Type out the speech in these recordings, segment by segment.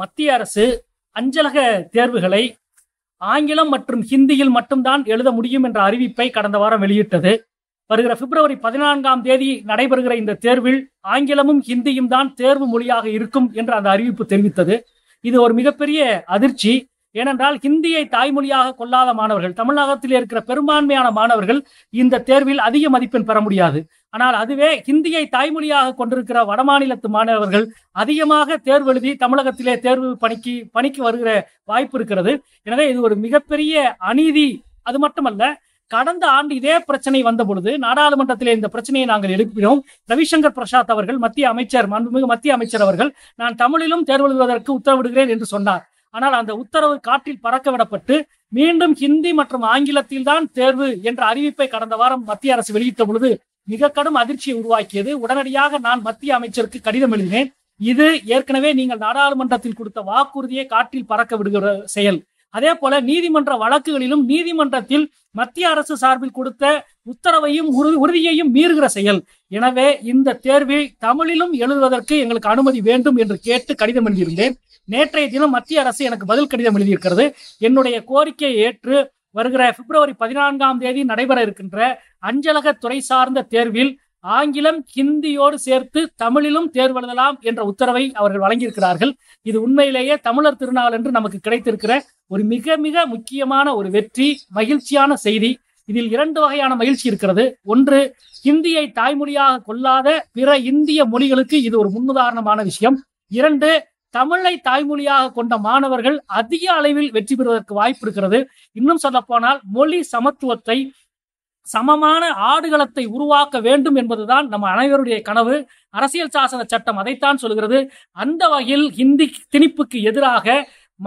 மத்திய அரசு அஞ்சலக தேர்வுகளை ஆங்கிலம் மற்றும் ஹிந்தியில் மட்டும்தான் எழுத முடியும் என்ற அறிவிப்பை கடந்த வாரம் வெளியிட்டது வருகிற பிப்ரவரி பதினான்காம் தேதி நடைபெறுகிற இந்த தேர்வில் ஆங்கிலமும் ஹிந்தியும் தான் தேர்வு மொழியாக இருக்கும் என்று அந்த அறிவிப்பு தெரிவித்தது இது ஒரு மிகப்பெரிய அதிர்ச்சி ஏனென்றால் ஹிந்தியை தாய்மொழியாக கொள்ளாத மாணவர்கள் தமிழகத்தில் இருக்கிற பெரும்பான்மையான மாணவர்கள் இந்த தேர்வில் அதிக மதிப்பெண் பெற முடியாது ஆனால் அதுவே ஹிந்தியை தாய்மொழியாக கொண்டிருக்கிற வடமாநிலத்து மாணவர்கள் அதிகமாக தேர்வு எழுதி தமிழகத்திலே தேர்வு பணிக்கு பணிக்கு வருகிற வாய்ப்பு இருக்கிறது எனவே இது ஒரு மிகப்பெரிய அநீதி அது மட்டுமல்ல கடந்த ஆண்டு இதே பிரச்சனை வந்த பொழுது நாடாளுமன்றத்திலே இந்த பிரச்சனையை நாங்கள் எழுப்பினோம் ரவிசங்கர் பிரசாத் அவர்கள் மத்திய அமைச்சர் மாண்புமிகு மத்திய அமைச்சர் அவர்கள் நான் தமிழிலும் தேர்வு எழுதுவதற்கு உத்தரவிடுகிறேன் என்று சொன்னார் ஆனால் அந்த உத்தரவு காற்றில் பறக்க விடப்பட்டு மீண்டும் ஹிந்தி மற்றும் ஆங்கிலத்தில் தான் தேர்வு என்ற அறிவிப்பை கடந்த வாரம் மத்திய அரசு வெளியிட்ட பொழுது மிக கடும் அதிர்ச்சியை உருவாக்கியது உடனடியாக நான் மத்திய அமைச்சருக்கு கடிதம் எழுதினேன் இது ஏற்கனவே நீங்கள் நாடாளுமன்றத்தில் கொடுத்த வாக்குறுதியை காற்றில் பறக்க விடுகிற செயல் அதே போல நீதிமன்ற வழக்குகளிலும் நீதிமன்றத்தில் மத்திய அரசு சார்பில் கொடுத்த உத்தரவையும் உறுதியையும் மீறுகிற செயல் எனவே இந்த தேர்வை தமிழிலும் எழுதுவதற்கு எங்களுக்கு அனுமதி வேண்டும் என்று கேட்டு கடிதம் எழுதியிருந்தேன் நேற்றைய தினம் மத்திய அரசு எனக்கு பதில் கடிதம் எழுதியிருக்கிறது என்னுடைய கோரிக்கையை ஏற்று வருகிற பிப்ரவரி பதினான்காம் தேதி நடைபெற இருக்கின்ற அஞ்சலக துறை சார்ந்த தேர்வில் ஆங்கிலம் ஹிந்தியோடு சேர்த்து தமிழிலும் தேர்வெழுதலாம் என்ற உத்தரவை அவர்கள் வழங்கியிருக்கிறார்கள் இது உண்மையிலேயே தமிழர் திருநாள் என்று நமக்கு கிடைத்திருக்கிற ஒரு மிக மிக முக்கியமான ஒரு வெற்றி மகிழ்ச்சியான செய்தி இதில் இரண்டு வகையான மகிழ்ச்சி இருக்கிறது ஒன்று ஹிந்தியை தாய்மொழியாக கொள்ளாத பிற இந்திய மொழிகளுக்கு இது ஒரு முன்னுதாரணமான விஷயம் இரண்டு தமிழை தாய்மொழியாக கொண்ட மாணவர்கள் அதிக அளவில் வெற்றி பெறுவதற்கு வாய்ப்பு இருக்கிறது இன்னும் போனால் மொழி சமத்துவத்தை சமமான ஆடுகளத்தை உருவாக்க வேண்டும் என்பதுதான் நம்ம அனைவருடைய கனவு அரசியல் சாசன சட்டம் அதைத்தான் சொல்கிறது அந்த வகையில் ஹிந்தி திணிப்புக்கு எதிராக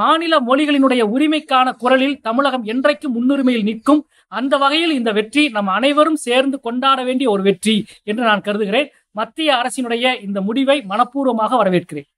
மாநில மொழிகளினுடைய உரிமைக்கான குரலில் தமிழகம் என்றைக்கும் முன்னுரிமையில் நிற்கும் அந்த வகையில் இந்த வெற்றி நம் அனைவரும் சேர்ந்து கொண்டாட வேண்டிய ஒரு வெற்றி என்று நான் கருதுகிறேன் மத்திய அரசினுடைய இந்த முடிவை மனப்பூர்வமாக வரவேற்கிறேன்